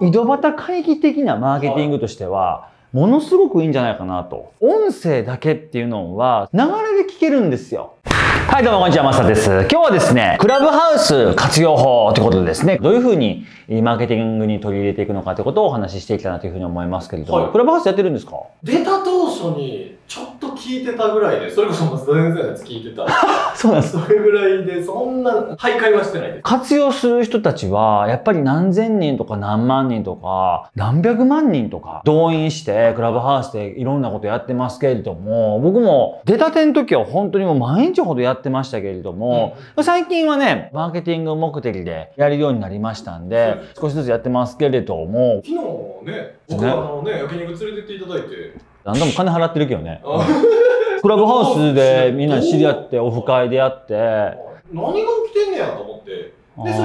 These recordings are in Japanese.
井戸端会議的なマーケティングとしては、ものすごくいいんじゃないかなと。音声だけっていうのは、流れで聞けるんですよ。はい、どうもこんにちは、マサです。今日はですね、クラブハウス活用法ということでですね、どういうふうにマーケティングに取り入れていくのかということをお話ししていきたいなというふうに思いますけれども、はい、クラブハウスやってるんですか出た当初にちょっと聞いてたぐらいで、それこそ松田先生のやつ聞いてた。そうなんです。それぐらいで、そんなはい、会話してないです。活用する人たちは、やっぱり何千人とか何万人とか、何百万人とか動員して、クラブハウスでいろんなことやってますけれども、僕も出たての時は本当にもう毎日ほどややってましたけれども、うん、最近はね、マーケティング目的でやるようになりましたんで、うん、少しずつやってますけれども。昨日ね、僕はあのね、焼肉連れてっていただいて。何度も金払ってるけどね。クラブハウスでみんな知り合って、オフ会でやって。何が起きてんねやと思って。で、それで聞い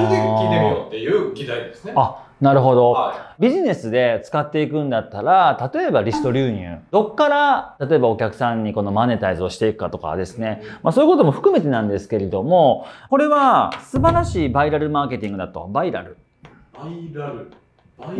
てみようっていう議題ですね。あなるほど、はい、ビジネスで使っていくんだったら、例えばリスト流入。どっから、例えばお客さんにこのマネタイズをしていくかとかですね。まあそういうことも含めてなんですけれども、これは素晴らしいバイラルマーケティングだと。バイラル。バイラル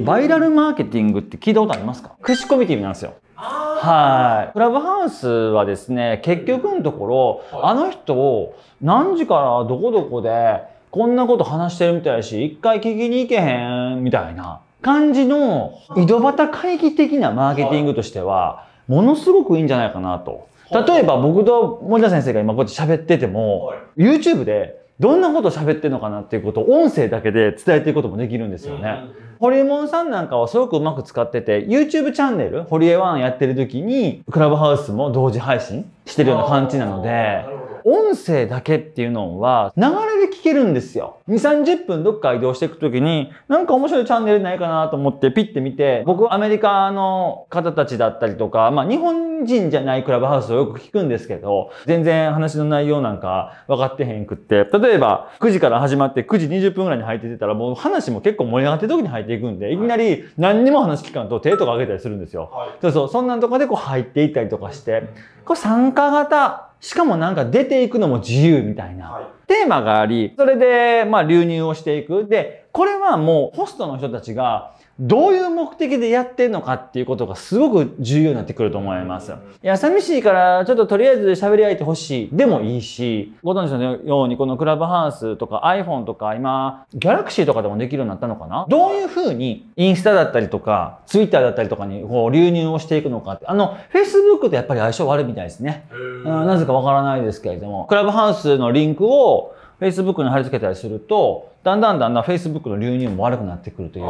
バイラルマーケティングって聞いたことありますか串コミティなんですよ。はい。クラブハウスはですね、結局のところ、はい、あの人を何時からどこどこでこんなこと話してるみたいし、一回聞きに行けへん、みたいな感じの、井戸端会議的なマーケティングとしては、ものすごくいいんじゃないかなと。例えば僕と森田先生が今こうやって喋ってても、YouTube でどんなこと喋ってるのかなっていうことを音声だけで伝えていくこともできるんですよね。ホリエモンさんなんかはすごくうまく使ってて、YouTube チャンネル、ホリエワンやってる時に、クラブハウスも同時配信してるような感じなので、音声だけっていうのは流れ聞けるんですよ。2、30分どっか移動していくときに、なんか面白いチャンネルないかなと思ってピッて見て、僕アメリカの方たちだったりとか、まあ日本人じゃないクラブハウスをよく聞くんですけど、全然話の内容なんか分かってへんくって、例えば9時から始まって9時20分ぐらいに入っててたら、もう話も結構盛り上がってる時に入っていくんで、いきなり何にも話聞かんと手とか上げたりするんですよ。はい、そうそう、そんなんとかでこう入っていったりとかして、これ参加型しかもなんか出ていくのも自由みたいな、はい、テーマがあり、それで、まあ、流入をしていく。で、これはもう、ホストの人たちが、どういう目的でやってんのかっていうことがすごく重要になってくると思います。いや、寂しいからちょっととりあえず喋り合えてほしいでもいいし、ご存知のようにこのクラブハウスとか iPhone とか今、Galaxy とかでもできるようになったのかなどういうふうにインスタだったりとか、Twitter だったりとかにこう流入をしていくのかって、あの、Facebook とやっぱり相性悪いみたいですね。なぜかわからないですけれども、クラブハウスのリンクを Facebook に貼り付けたりすると、だんだんだんだん Facebook の流入も悪くなってくるという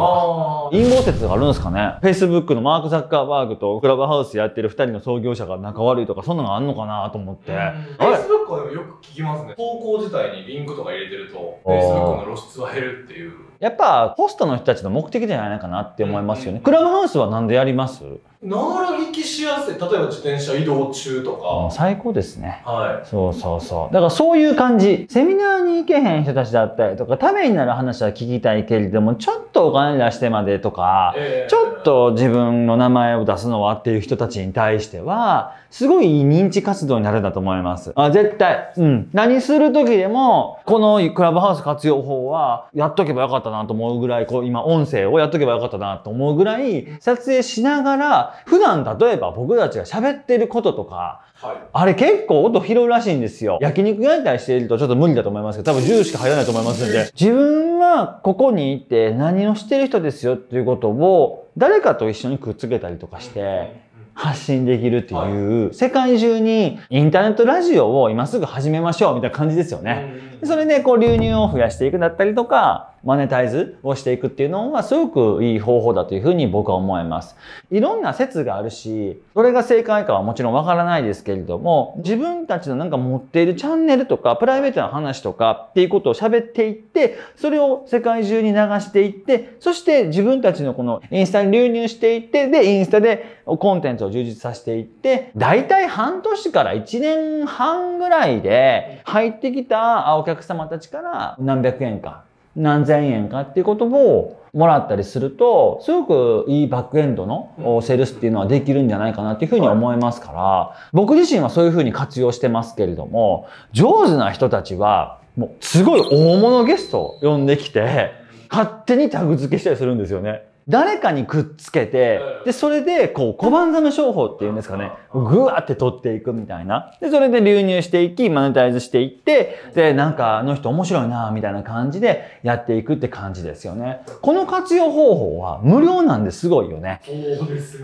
陰謀説があるんですかね ?Facebook のマーク・ザッカーバーグとクラブハウスやってる2人の創業者が仲悪いとか、そんなのあんのかなと思って。Facebook はでもよく聞きますね。投稿自体にリンクとか入れてると、Facebook の露出は減るっていう。やっぱホストの人たちの目的じゃないかなって思いますよね。うんうん、クラブハウスは何でやりますらぎしやすい例えば自転車移動中とか最高ですねはいそうそうそうだからそういう感じセミナーに行けへん人たちだったりとかためになる話は聞きたいけれどもちょっとお金出してまでとか、えー、ちょっと自分の名前を出すのはっていう人たちに対してはすごいいい認知活動になるんだと思いますあ絶対うん何する時でもこのクラブハウス活用法はやっとけばよかったなと思うぐらいこう今音声をやっとけばよかったなと思うぐらい撮影しながら普段例えばえば僕たちが喋ってることとか、はい、あれ結構音拾うらしいんですよ。焼肉屋に対しているとちょっと無理だと思いますけど、多分10しか入らないと思いますんで、自分はここにいて何をしてる人ですよっていうことを、誰かと一緒にくっつけたりとかして、発信できるっていう、はい、世界中にインターネットラジオを今すぐ始めましょうみたいな感じですよね。それで、ね、こう流入を増やしていくだったりとか、マネタイズをしていくっていうのはすごくいい方法だというふうに僕は思います。いろんな説があるし、どれが正解かはもちろんわからないですけれども、自分たちのなんか持っているチャンネルとか、プライベートな話とかっていうことを喋っていって、それを世界中に流していって、そして自分たちのこのインスタに流入していって、で、インスタでコンテンツを充実させていって、だいたい半年から1年半ぐらいで入ってきたお客様たちから何百円か何千円かっていうことをもらったりすると、すごくいいバックエンドのセールスっていうのはできるんじゃないかなっていうふうに思いますから、僕自身はそういうふうに活用してますけれども、上手な人たちは、もうすごい大物ゲストを呼んできて、勝手にタグ付けしたりするんですよね。誰かにくっつけて、で、それで、こう、小判ザメ商法っていうんですかね、ぐわって取っていくみたいな。で、それで流入していき、マネタイズしていって、で、なんかあの人面白いなみたいな感じでやっていくって感じですよね。この活用方法は無料なんですごいよね。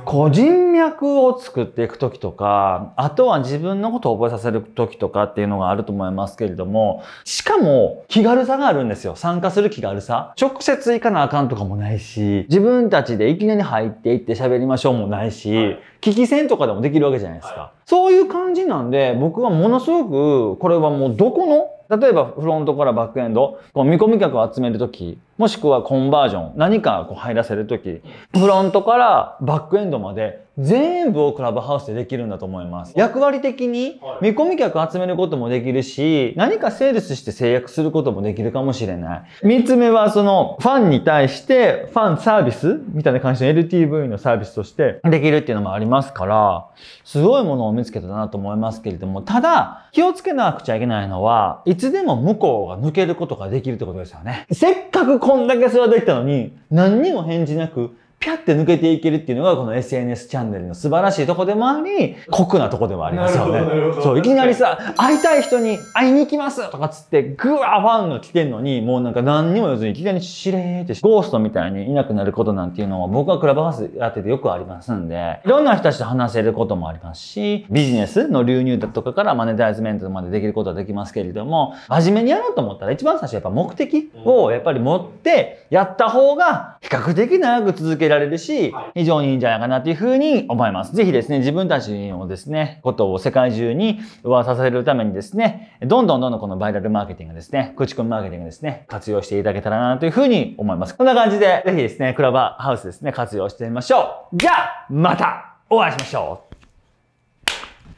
そう、人脈を作っていくときとか、あとは自分のことを覚えさせるときとかっていうのがあると思いますけれども、しかも気軽さがあるんですよ。参加する気軽さ。直接行かなあかんとかもないし、自分分たちでいきなり入っていって喋りましょうもないし、はい、聞き戦とかでもできるわけじゃないですか、はい、そういう感じなんで僕はものすごくこれはもうどこの例えばフロントからバックエンド、こう見込み客を集めるとき、もしくはコンバージョン、何かこう入らせるとき、フロントからバックエンドまで全部をクラブハウスでできるんだと思います。役割的に見込み客集めることもできるし、何かセールスして制約することもできるかもしれない。3つ目はそのファンに対してファンサービスみたいな感じの LTV のサービスとしてできるっていうのもありますから、すごいものを見つけたなと思いますけれども、ただ気をつけなくちゃいけないのは、いつでも向こうが抜けることができるってことですよね。せっかくこんだけそれはできたのに、何にも返事なく、ピャって抜けていけるっていうのが、この SNS チャンネルの素晴らしいとこでもあり、酷なとこでもありますよね。そう、いきなりさ、会いたい人に会いに行きますとかつって、ぐわファンが来てんのに、もうなんか何にも言わずに、いきなりしれーって、ゴーストみたいにいなくなることなんていうのは、僕はクラブハウスやっててよくありますんで、いろんな人たちと話せることもありますし、ビジネスの流入だとかからマネタイズメントまでできることはできますけれども、真面目にやろうと思ったら、一番最初やっぱ目的をやっぱり持って、やった方が、比較的長く続けるられるし、非常にいいんじゃないかなというふうに思います。ぜひですね、自分たちのですね、ことを世界中に噂させるためにですね、どんどんどんどんこのバイラルマーケティングですね、口コミマーケティングですね、活用していただけたらなというふうに思います。こんな感じで、ぜひですね、クラブハウスですね、活用してみましょう。じゃあ、またお会いしましょ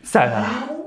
う。さよなら。